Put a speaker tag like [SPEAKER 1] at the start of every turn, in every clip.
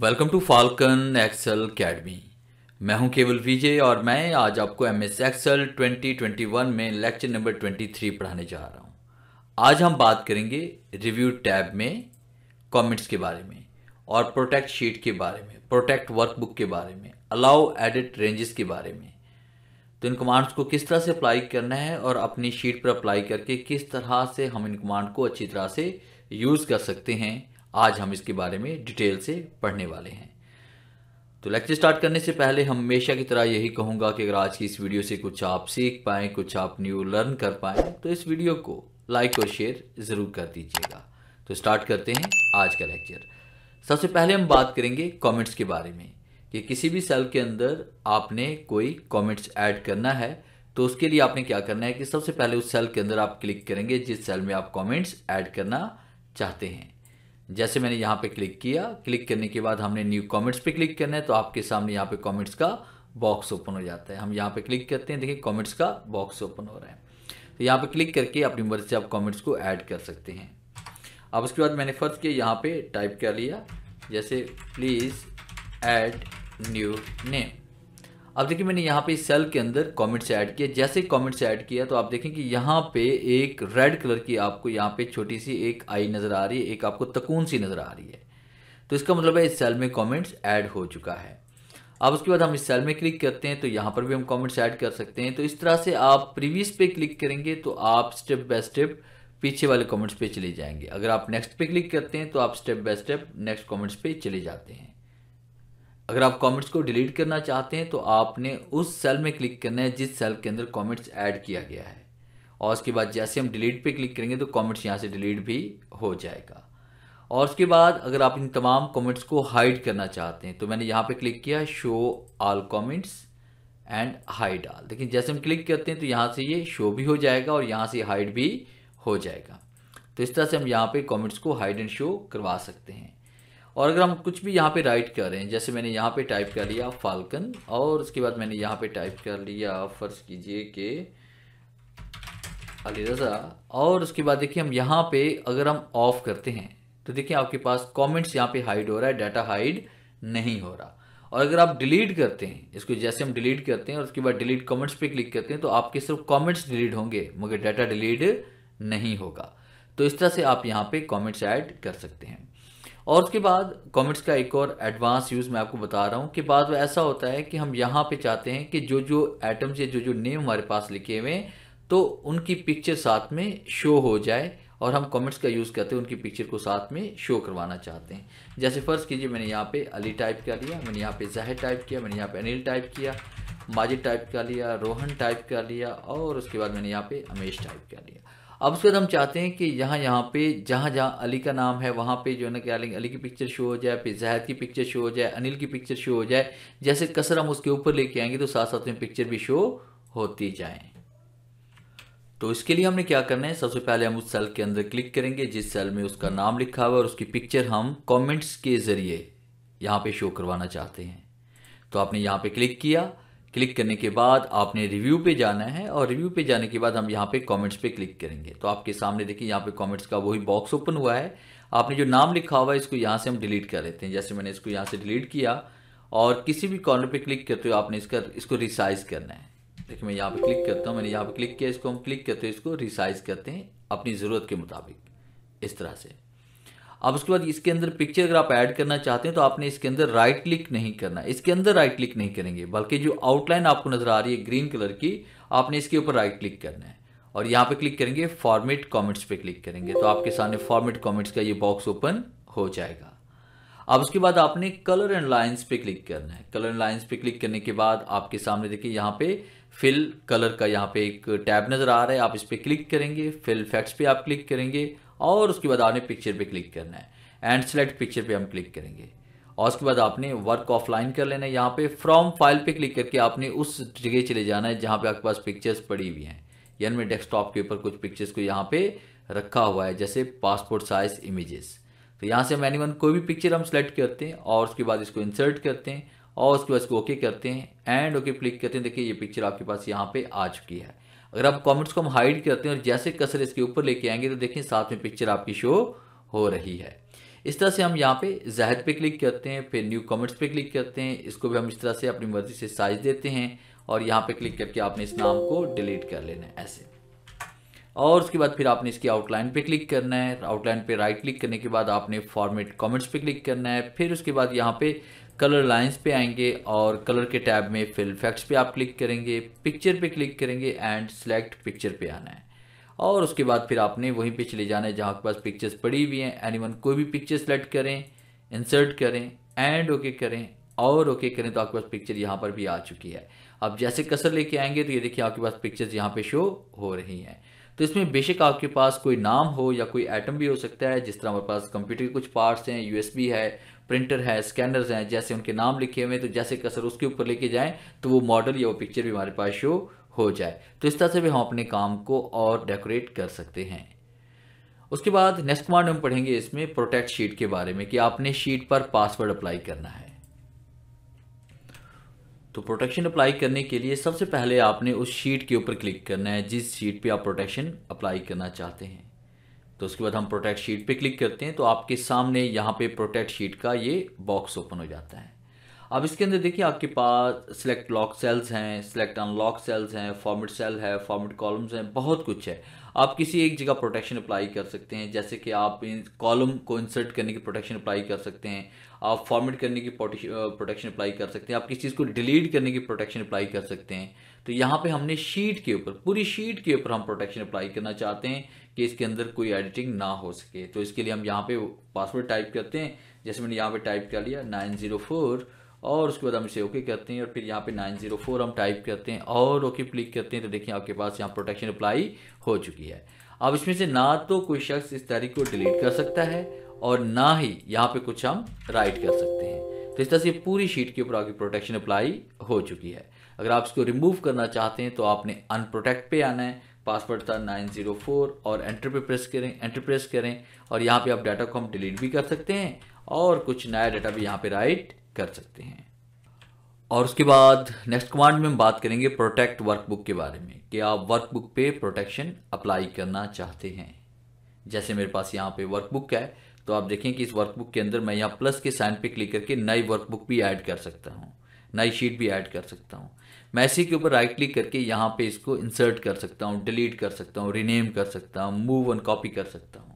[SPEAKER 1] welcome to falcon excel academy मैं हूं केवल विजय और मैं आज आपको एम एस एक्सल ट्वेंटी में लेक्चर नंबर 23 पढ़ाने जा रहा हूं आज हम बात करेंगे रिव्यू टैब में कमेंट्स के बारे में और प्रोटेक्ट शीट के बारे में प्रोटेक्ट वर्कबुक के बारे में अलाउ एडिट रेंजेस के बारे में तो इन कमांड्स को किस तरह से अप्लाई करना है और अपनी शीट पर अप्लाई करके किस तरह से हम इन कमांड को अच्छी तरह से यूज़ कर सकते हैं आज हम इसके बारे में डिटेल से पढ़ने वाले हैं तो लेक्चर स्टार्ट करने से पहले हम हमेशा की तरह यही कहूँगा कि अगर आज की इस वीडियो से कुछ आप सीख पाए कुछ आप न्यू लर्न कर पाए तो इस वीडियो को लाइक और शेयर ज़रूर कर दीजिएगा तो स्टार्ट करते हैं आज का लेक्चर सबसे पहले हम बात करेंगे कमेंट्स के बारे में कि किसी भी सेल के अंदर आपने कोई कमेंट्स ऐड करना है तो उसके लिए आपने क्या करना है कि सबसे पहले उस सेल के अंदर आप क्लिक करेंगे जिस सेल में आप कमेंट्स ऐड करना चाहते हैं जैसे मैंने यहाँ पे क्लिक किया क्लिक करने के बाद हमने न्यू कमेंट्स पे क्लिक करना है तो आपके सामने यहाँ पे कमेंट्स का बॉक्स ओपन हो जाता है हम यहाँ पे क्लिक करते हैं देखिए कमेंट्स का बॉक्स ओपन हो रहा है तो यहाँ पे क्लिक करके अपनी मर्जी से आप कमेंट्स को ऐड कर सकते हैं अब उसके बाद मैंने फर्ज किया यहाँ पे टाइप कर लिया जैसे प्लीज़ ऐड न्यू नेम अब देखिए मैंने यहाँ पे इस सेल के अंदर से ऐड किया जैसे से ऐड किया तो आप देखें कि यहाँ पे एक रेड कलर की आपको यहाँ पे छोटी सी एक आई नज़र आ रही है एक आपको तकून सी नज़र आ रही है तो इसका मतलब है इस सेल में कमेंट्स ऐड हो चुका है अब उसके बाद हम इस सेल में क्लिक करते हैं तो यहाँ पर भी हम कॉमेंट्स ऐड कर सकते हैं तो इस तरह से आप प्रीवियस पे क्लिक करेंगे तो आप स्टेप बाय स्टेप पीछे वाले कॉमेंट्स पे चले जाएंगे अगर आप नेक्स्ट पे क्लिक करते हैं तो आप step by step next comments पे चले जाते हैं अगर आप कमेंट्स को डिलीट करना चाहते हैं तो आपने उस सेल में क्लिक करना है जिस सेल के अंदर कमेंट्स ऐड किया गया है और उसके बाद जैसे हम डिलीट पे क्लिक करेंगे तो कमेंट्स यहाँ से डिलीट भी हो जाएगा और उसके बाद अगर आप इन तमाम कमेंट्स को हाइड करना चाहते हैं तो मैंने यहाँ पे क्लिक किया show all comments and hide all लेकिन जैसे हम क्लिक करते हैं तो यहाँ से ये शो भी हो जाएगा और यहाँ से हाइड भी हो जाएगा तो इस तरह से हम यहाँ पे कमेंट्स को हाइड एंड शो करवा सकते हैं और अगर हम कुछ भी यहाँ पे राइट कर रहे हैं जैसे मैंने यहाँ पे टाइप कर लिया फाल्कन और उसके बाद मैंने यहाँ पे टाइप कर लिया फ़र्ज़ कीजिए कि अली रज़ा और उसके बाद देखिए हम यहाँ पे अगर हम ऑफ़ करते हैं तो देखिए आपके पास कमेंट्स यहाँ पे हाइड हो रहा है डाटा हाइड नहीं हो रहा और अगर आप डिलीट करते हैं इसको जैसे हम डिलीट करते हैं और उसके बाद डिलीट कॉमेंट्स पे क्लिक करते हैं तो आपके सिर्फ कॉमेंट्स डिलीट होंगे मगर डाटा डिलीट नहीं होगा तो इस तरह से आप यहाँ पे कॉमेंट्स ऐड कर सकते हैं और उसके बाद कॉमेंट्स का एक और एडवांस यूज़ मैं आपको बता रहा हूँ कि बाद में ऐसा होता है कि हम यहाँ पे चाहते हैं कि जो जो एटम्स या जो जो नेम हमारे पास लिखे हुए हैं तो उनकी पिक्चर साथ में शो हो जाए और हम कमेंट्स का यूज़ करते हैं उनकी पिक्चर को साथ में शो करवाना चाहते हैं जैसे फ़र्ज़ कीजिए मैंने यहाँ पे अली टाइप कर लिया मैंने यहाँ पे जहर टाइप किया मैंने यहाँ पे अनिल टाइप किया माजिद टाइप कर लिया रोहन टाइप कर लिया और उसके बाद मैंने यहाँ पे अमेश टाइप कर लिया अब उसके बाद हम चाहते हैं कि यहाँ यहाँ पे जहाँ जहाँ अली का नाम है वहाँ पे जो है ना क्या लेंगे अली की पिक्चर शो हो जाए फिर जहैद की पिक्चर शो हो जाए अनिल की पिक्चर शो हो जाए जैसे कसर हम उसके ऊपर लेके आएंगे तो साथ साथ में पिक्चर भी शो होती जाएँ तो इसके लिए हमने क्या करना है सबसे पहले हम उस सेल के अंदर क्लिक करेंगे जिस सेल में उसका नाम लिखा हुआ है और उसकी पिक्चर हम कॉमेंट्स के ज़रिए यहाँ पे शो करवाना चाहते हैं तो आपने यहाँ पे क्लिक किया क्लिक करने के बाद आपने रिव्यू पे जाना है और रिव्यू पे जाने के बाद हम यहाँ पे कमेंट्स पे क्लिक करेंगे तो आपके सामने देखिए यहाँ पे कमेंट्स का वही बॉक्स ओपन हुआ है आपने जो नाम लिखा हुआ है इसको यहाँ से हम डिलीट कर लेते हैं जैसे मैंने इसको यहाँ से डिलीट किया और किसी भी कॉर्नर पर क्लिक करते हुए आपने इसका इसको रिसाइज करना है देखिए मैं यहाँ पर क्लिक करता हूँ मैंने यहाँ पर क्लिक किया इसको हम क्लिक करते हुए इसको रिसाइज करते हैं अपनी ज़रूरत के मुताबिक इस तरह से अब उसके बाद इसके अंदर पिक्चर अगर आप ऐड करना चाहते हैं तो आपने इसके अंदर राइट क्लिक नहीं करना इसके अंदर राइट क्लिक नहीं करेंगे बल्कि जो आउटलाइन आपको नजर आ रही है ग्रीन कलर की आपने इसके ऊपर राइट क्लिक करना है और यहाँ पे क्लिक करेंगे फॉर्मेट कॉमेंट्स पे क्लिक करेंगे तो आपके सामने फॉर्मेट कॉमेंट्स का ये बॉक्स ओपन हो जाएगा अब उसके बाद आपने कलर एंड लाइन्स पे क्लिक करना है कलर एंड लाइन्स पे क्लिक करने के बाद आपके सामने देखिए यहाँ पे फिल कलर का यहाँ पे एक टैब नज़र आ रहा है आप इस पर क्लिक करेंगे फिल फैक्ट्स पे आप क्लिक करेंगे और उसके बाद आपने पिक्चर पे क्लिक करना है एंड सेलेक्ट पिक्चर पे हम क्लिक करेंगे और उसके बाद आपने वर्क ऑफलाइन कर लेना है यहाँ पे फ्रॉम फाइल पे क्लिक करके आपने उस जगह चले जाना है जहाँ पे आपके पास पिक्चर्स पड़ी हुई हैं यानी मैं डेस्कटॉप के ऊपर कुछ पिक्चर्स को यहाँ पे रखा हुआ है जैसे पासपोर्ट साइज इमेजेस तो यहाँ से मैनी वन कोई भी पिक्चर हम सेलेक्ट करते हैं और उसके बाद इसको इंसर्ट करते हैं और उसके बाद इसको ओके करते हैं एंड ओके क्लिक करते हैं देखिए ये पिक्चर आपके पास यहाँ पे आ चुकी है अगर आप कमेंट्स को हम हाइड करते हैं और जैसे कसर इसके ऊपर लेके आएंगे तो देखें साथ में पिक्चर आपकी शो हो रही है इस तरह से हम यहाँ पे जहद पे क्लिक करते हैं फिर न्यू कमेंट्स पे क्लिक करते हैं इसको भी हम इस तरह से अपनी मर्जी से साइज देते हैं और यहाँ पे क्लिक करके आपने इस नाम को डिलीट कर लेना है ऐसे और उसके बाद फिर आपने इसकी आउटलाइन पे क्लिक करना है आउटलाइन पे राइट क्लिक करने के बाद आपने फॉर्मेट कमेंट्स पे क्लिक करना है फिर उसके बाद यहाँ पे कलर लाइंस पे आएंगे और कलर के टैब में फिल फैक्ट्स पे आप क्लिक करेंगे पिक्चर पे क्लिक करेंगे एंड सेलेक्ट पिक्चर पे आना है और उसके बाद फिर आपने वहीं पर चले जाना है जहाँ के पास पिक्चर्स पड़ी हुई हैं वन कोई भी पिक्चर सेलेक्ट करें इंसर्ट करें एंड ओके करें और ओके करें तो आपके पास पिक्चर यहाँ पर भी आ चुकी है आप जैसे कसर लेके आएंगे तो ये देखिए आपके पास पिक्चर्स यहाँ पे शो हो रही हैं तो इसमें बेशक आपके पास कोई नाम हो या कोई आइटम भी हो सकता है जिस तरह हमारे पास कंप्यूटर के कुछ पार्ट्स हैं यू है प्रिंटर है स्कैनर्स हैं जैसे उनके नाम लिखे हुए हैं तो जैसे कसर उसके ऊपर लेके जाएं तो वो मॉडल या वो पिक्चर भी हमारे पास शो हो जाए तो इस तरह से भी हम अपने काम को और डेकोरेट कर सकते हैं उसके बाद नेक्स्ट कमांड हम पढ़ेंगे इसमें प्रोटेक्ट शीट के बारे में कि आपने शीट पर पासवर्ड अप्लाई करना है तो प्रोटेक्शन अप्लाई करने के लिए सबसे पहले आपने उस शीट के ऊपर क्लिक करना है जिस शीट पे आप प्रोटेक्शन अप्लाई करना चाहते हैं तो उसके बाद हम प्रोटेक्ट शीट पे क्लिक करते हैं तो आपके सामने यहाँ पे प्रोटेक्ट शीट का ये बॉक्स ओपन हो जाता है अब इसके अंदर देखिए आपके पास सिलेक्ट लॉक सेल्स हैं सिलेक्ट अनलॉक सेल्स हैं फॉर्मेट सेल है फॉर्मेट कॉलम्स हैं बहुत कुछ है आप किसी एक जगह प्रोटेक्शन अप्लाई कर सकते हैं जैसे कि आप इन कॉलम को इंसर्ट करने की प्रोटेक्शन अप्लाई कर सकते हैं आप फॉर्मेट करने की प्रोटेक्शन अप्लाई कर सकते हैं आप किसी चीज़ को डिलीट करने की प्रोटेक्शन अप्लाई कर सकते हैं तो यहाँ पे हमने शीट के ऊपर पूरी शीट के ऊपर हम प्रोटेक्शन अप्लाई करना चाहते हैं कि इसके अंदर कोई एडिटिंग ना हो सके तो इसके लिए हम यहाँ पे पासवर्ड टाइप करते हैं जैसे मैंने यहाँ पे टाइप कर लिया नाइन जीरो फोर और उसके बाद हम इसे ओके करते हैं और फिर यहाँ पे 904 हम टाइप करते हैं और ओके क्लिक करते हैं तो देखिए आपके पास यहाँ प्रोटेक्शन अप्लाई हो चुकी है अब इसमें से ना तो कोई शख्स इस तारीख को डिलीट कर सकता है और ना ही यहाँ पे कुछ हम राइट कर सकते हैं तो इस तरह से पूरी शीट के ऊपर आपकी प्रोटेक्शन अप्लाई हो चुकी है अगर आप इसको रिमूव करना चाहते हैं तो आपने अनप्रोटेक्ट पे आना है पासवर्ड था 904 और एंटर पे प्रेस करें एंटर प्रेस करें और यहाँ पे आप डाटा को हम डिलीट भी कर सकते हैं और कुछ नया डाटा भी यहाँ पे राइट कर सकते हैं और उसके बाद नेक्स्ट कमांड में हम बात करेंगे प्रोटेक्ट वर्कबुक के बारे में कि आप वर्कबुक पे प्रोटेक्शन अप्लाई करना चाहते हैं जैसे मेरे पास यहाँ पे वर्कबुक है तो आप देखें कि इस वर्कबुक के अंदर मैं यहाँ प्लस के साइन पे क्लिक करके नई वर्कबुक भी ऐड कर सकता हूँ नई शीट भी ऐड कर सकता हूँ मैं इसी के ऊपर राइट क्लिक करके यहाँ पे इसको इंसर्ट कर सकता हूँ डिलीट कर सकता हूँ रीनेम कर सकता हूँ मूव एंड कॉपी कर सकता हूँ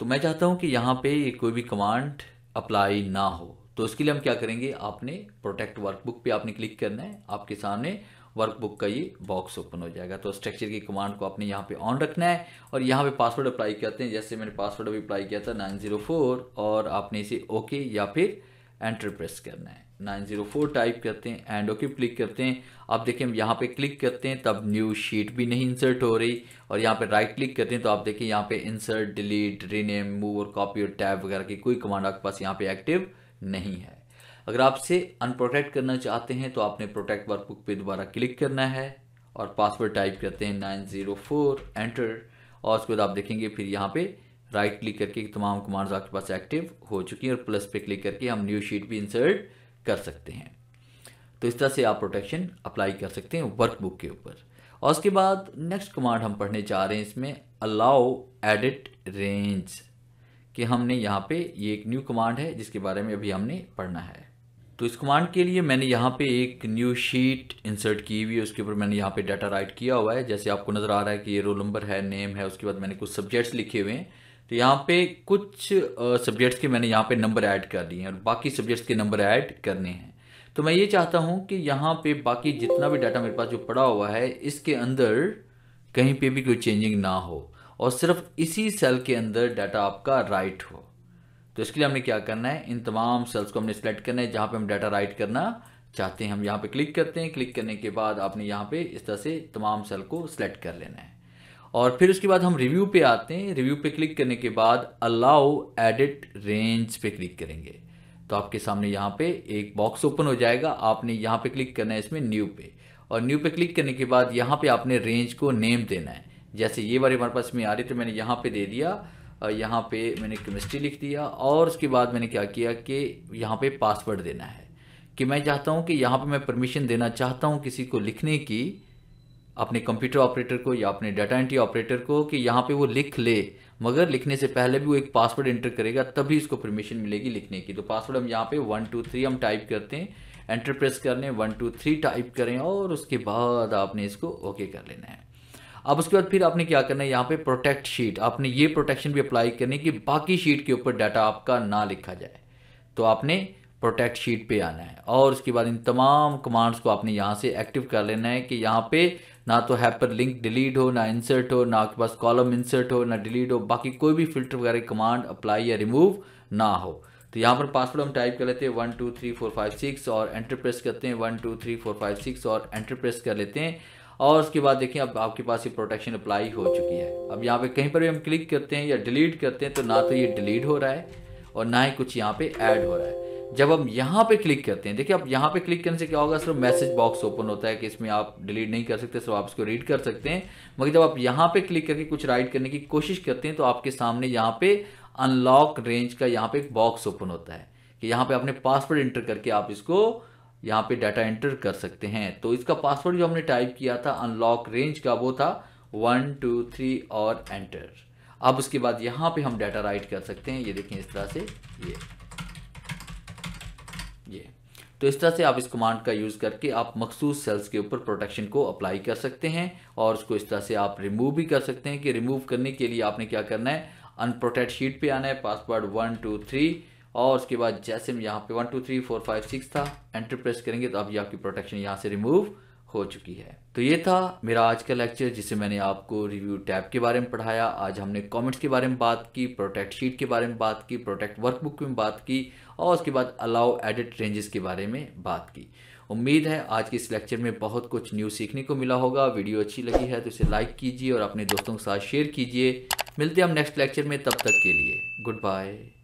[SPEAKER 1] तो मैं चाहता हूँ कि यहाँ पे कोई भी कमांड अप्लाई ना हो तो उसके लिए हम क्या करेंगे आपने प्रोटेक्ट वर्कबुक पे आपने क्लिक करना है आपके सामने वर्कबुक का ये बॉक्स ओपन हो जाएगा तो स्ट्रक्चर की कमांड को आपने यहाँ पे ऑन रखना है और यहाँ पे पासवर्ड अप्लाई करते हैं जैसे मैंने पासवर्ड अभी अप्लाई किया था 904 और आपने इसे ओके या फिर एंटर प्रेस करना है 904 टाइप करते हैं एंड ओके क्लिक करते हैं आप देखें यहाँ पे क्लिक करते हैं तब न्यू शीट भी नहीं इंसर्ट हो रही और यहाँ पे राइट क्लिक करते हैं तो आप देखें यहाँ पे इंसर्ट डिलीट रीनेम मूव और कॉपी और टैब वगैरह की कोई कमांड आपके पास यहाँ पे एक्टिव नहीं है अगर आपसे अनप्रोटेक्ट करना चाहते हैं तो आपने प्रोटेक्ट वर्कबुक पर दोबारा क्लिक करना है और पासवर्ड टाइप करते हैं नाइन जीरो फोर एंटर और उसके बाद आप देखेंगे फिर यहाँ पे राइट क्लिक करके तमाम कमांड्स आपके पास एक्टिव हो चुकी हैं और प्लस पे क्लिक करके हम न्यू शीट भी इंसर्ट कर सकते हैं तो इस तरह से आप प्रोटेक्शन अप्लाई कर सकते हैं वर्कबुक के ऊपर और उसके बाद नेक्स्ट कमांड हम पढ़ने जा रहे हैं इसमें अलाउ एडिट रेंज कि हमने यहाँ पे ये एक न्यू कमांड है जिसके बारे में अभी हमने पढ़ना है तो इस कमांड के लिए मैंने यहाँ पे एक न्यू शीट इंसर्ट की हुई है उसके ऊपर मैंने यहाँ पे डाटा राइट किया हुआ है जैसे आपको नज़र आ रहा है कि ये रोल नंबर है नेम है उसके बाद मैंने कुछ सब्जेक्ट्स लिखे हुए हैं तो यहाँ पे कुछ सब्जेक्ट्स के मैंने यहाँ पे नंबर ऐड कर दिए हैं और बाकी सब्जेक्ट्स के नंबर ऐड करने हैं तो मैं ये चाहता हूँ कि यहाँ पे बाकी जितना भी डाटा मेरे पास जो पड़ा हुआ है इसके अंदर कहीं पे भी कोई चेंजिंग ना हो और सिर्फ इसी सेल के अंदर डाटा आपका राइट हो तो इसके लिए हमने क्या करना है इन तमाम सेल्स को हमने सेलेक्ट करना है जहाँ पे हम डाटा राइट करना चाहते हैं हम यहाँ पे क्लिक करते हैं क्लिक करने के बाद आपने यहाँ पे इस तरह से तमाम सेल को सिलेक्ट कर लेना है और फिर उसके बाद हम रिव्यू पे आते हैं रिव्यू पे क्लिक करने के बाद अलाउ एडिट रेंज पे क्लिक करेंगे तो आपके सामने यहाँ पे एक बॉक्स ओपन हो जाएगा आपने यहाँ पे क्लिक करना है इसमें न्यू पे और न्यू पे क्लिक करने के बाद यहाँ पे आपने रेंज को नेम देना है जैसे ये बार हमारे पास में आ रही तो मैंने यहाँ पे दे दिया यहाँ पे मैंने केमिस्ट्री लिख दिया और उसके बाद मैंने क्या किया कि यहाँ पे पासवर्ड देना है कि मैं चाहता हूँ कि यहाँ पे मैं परमिशन देना चाहता हूँ किसी को लिखने की अपने कंप्यूटर ऑपरेटर को या अपने डाटा एंट्री ऑपरेटर को कि यहाँ पे वो लिख ले मगर लिखने से पहले भी वो एक पासवर्ड एंटर करेगा तभी उसको परमिशन मिलेगी लिखने की तो पासवर्ड हम यहाँ पे वन टू थ्री हम टाइप करते हैं एंटर प्रेस कर लें वन टू थ्री टाइप करें और उसके बाद आपने इसको ओके कर लेना है अब उसके बाद फिर आपने क्या करना है यहाँ पे प्रोटेक्ट शीट आपने ये प्रोटेक्शन भी अप्लाई करनी कि बाकी शीट के ऊपर डाटा आपका ना लिखा जाए तो आपने प्रोटेक्ट शीट पे आना है और उसके बाद इन तमाम कमांड्स को आपने यहाँ से एक्टिव कर लेना है कि यहाँ पे ना तो हैपर लिंक डिलीट हो ना इंसर्ट हो ना आपके पास कॉलम इंसर्ट हो ना डिलीट हो बाकी कोई भी फिल्टर वगैरह कमांड अप्लाई या रिमूव ना हो तो यहाँ पर पासवर्ड हम टाइप कर लेते हैं one two three four five six और एंटर प्रेस करते हैं one two three four five six और एंटर प्रेस कर लेते हैं और उसके बाद देखिए अब आपके पास ये प्रोटेक्शन अप्लाई हो चुकी है अब यहाँ पे कहीं पर भी हम क्लिक करते हैं या डिलीट करते हैं तो ना तो ये डिलीट हो रहा है और ना ही कुछ यहाँ पे ऐड हो रहा है जब हम यहाँ पे क्लिक करते हैं देखिए आप यहाँ पे क्लिक करने से क्या होगा सिर्फ मैसेज बॉक्स ओपन होता है कि इसमें आप डिलीट नहीं कर सकते सिर्फ आप इसको रीड कर सकते हैं मगर जब आप यहाँ पे क्लिक करके कुछ राइट करने की कोशिश करते हैं तो आपके सामने यहाँ पे अनलॉक रेंज का यहाँ पे एक बॉक्स ओपन होता है कि यहाँ पे आपने पासवर्ड एंटर करके आप इसको यहाँ पे डाटा एंटर कर सकते हैं तो इसका पासवर्ड जो हमने टाइप किया था अनलॉक रेंज का वो था वन टू थ्री और एंटर अब उसके बाद यहाँ पे हम डाटा राइट कर सकते हैं ये देखें इस तरह से ये ये तो इस तरह से आप इस कमांड का यूज़ करके आप मखसूस सेल्स के ऊपर प्रोटेक्शन को अप्लाई कर सकते हैं और उसको इस तरह से आप रिमूव भी कर सकते हैं कि रिमूव करने के लिए आपने क्या करना है अनप्रोटेक्ट शीट पे आना है पासवर्ड वन टू थ्री और उसके बाद जैसे हम यहाँ पे one two three four five six था एंट्री प्रेस करेंगे तो अभी आपकी प्रोटेक्शन यहाँ से रिमूव हो चुकी है तो ये था मेरा आज का लेक्चर जिसे मैंने आपको रिव्यू टैब के बारे में पढ़ाया आज हमने कमेंट्स के बारे में बात की प्रोटेक्ट शीट के बारे में बात की प्रोटेक्ट वर्कबुक में बात की और उसके बाद अलाउ एडिट रेंजेस के बारे में बात की उम्मीद है आज के इस लेक्चर में बहुत कुछ न्यू सीखने को मिला होगा वीडियो अच्छी लगी है तो इसे लाइक कीजिए और अपने दोस्तों के साथ शेयर कीजिए मिलते हैं हम नेक्स्ट लेक्चर में तब तक के लिए गुड बाय